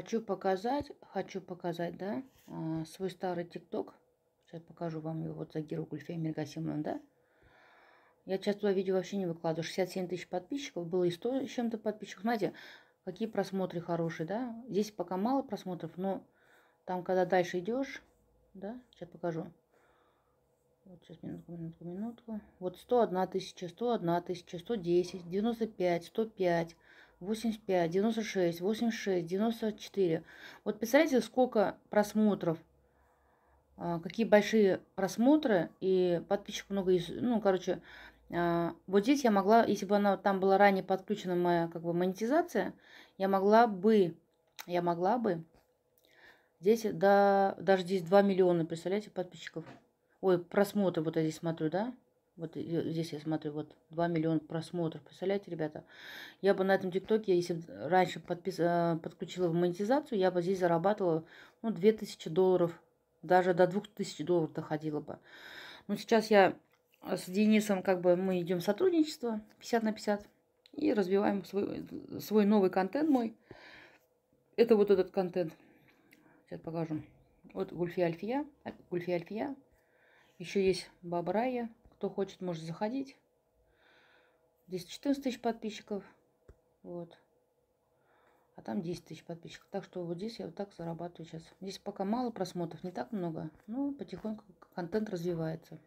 Хочу показать, хочу показать, да, а, свой старый ТикТок. Сейчас покажу вам его вот за Геру Гульфеем Мергасимовым, да. Я часто туда видео вообще не выкладываю. 67 тысяч подписчиков, было и 100 с чем-то подписчиков. Знаете, какие просмотры хорошие, да. Здесь пока мало просмотров, но там, когда дальше идешь, да, сейчас покажу. Вот сейчас, минутку, минутку, минутку. Вот 101 тысяча, 101 тысяча, 110, 95, 105. 85, 96, 86, 94. Вот представляете, сколько просмотров, а, какие большие просмотры, и подписчиков много, ну, короче, а, вот здесь я могла, если бы она там была ранее подключена моя как бы монетизация, я могла бы, я могла бы, здесь, да, даже здесь 2 миллиона, представляете, подписчиков. Ой, просмотры, вот я здесь смотрю, да? Вот э, здесь я смотрю, вот 2 миллиона просмотров. Представляете, ребята? Я бы на этом ТикТоке, если раньше подпис... Э, подключила в монетизацию, я бы здесь зарабатывала ну, 2000 долларов. Даже до 2000 долларов доходила бы. Но сейчас я э, с Денисом, как бы мы идем сотрудничество 50 на 50. И развиваем свой, свой новый контент мой. Это вот этот контент. Сейчас покажу. Вот Гульфия Альфия. Гульфия Альфия. Еще есть Бабрая. Кто хочет, может заходить. Здесь 14 тысяч подписчиков. Вот. А там 10 тысяч подписчиков. Так что вот здесь я вот так зарабатываю сейчас. Здесь пока мало просмотров, не так много. Но потихоньку контент развивается.